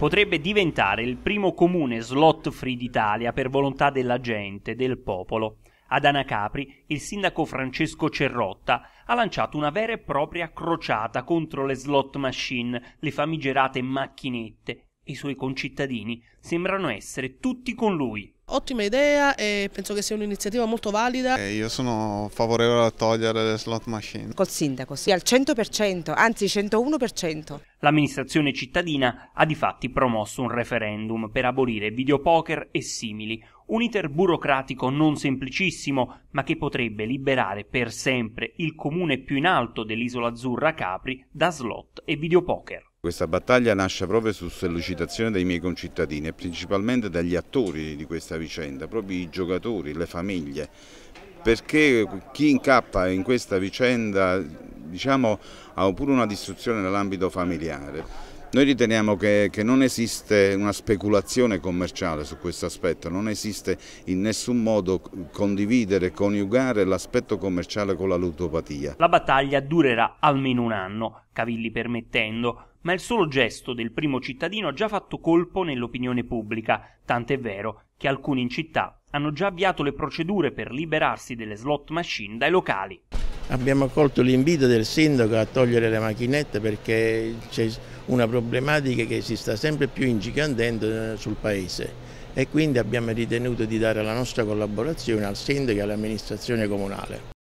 potrebbe diventare il primo comune slot free d'Italia per volontà della gente, del popolo. Ad Anacapri il sindaco Francesco Cerrotta ha lanciato una vera e propria crociata contro le slot machine, le famigerate macchinette, i suoi concittadini sembrano essere tutti con lui. Ottima idea e penso che sia un'iniziativa molto valida. Eh, io sono favorevole a togliere le slot machine. Col sindaco, sì, al 100%, anzi 101%. L'amministrazione cittadina ha di fatti promosso un referendum per abolire videopoker e simili, un iter burocratico non semplicissimo, ma che potrebbe liberare per sempre il comune più in alto dell'isola azzurra Capri da slot e videopoker. Questa battaglia nasce proprio su sollecitazione dei miei concittadini e principalmente dagli attori di questa vicenda, proprio i giocatori, le famiglie, perché chi incappa in questa vicenda diciamo, ha pure una distruzione nell'ambito familiare. Noi riteniamo che, che, non esiste una speculazione commerciale su questo aspetto, non esiste in nessun modo condividere, coniugare l'aspetto commerciale con la ludopatia. La battaglia durerà almeno un anno, Cavilli permettendo ma il solo gesto del primo cittadino ha già fatto colpo nell'opinione pubblica, tant'è vero che alcuni in città hanno già avviato le procedure per liberarsi delle slot machine dai locali. Abbiamo accolto l'invito del sindaco a togliere le macchinette perché c'è una problematica che si sta sempre più ingigantendo eh, sul paese e quindi abbiamo ritenuto di dare la nostra collaborazione al sindaco e all'amministrazione comunale.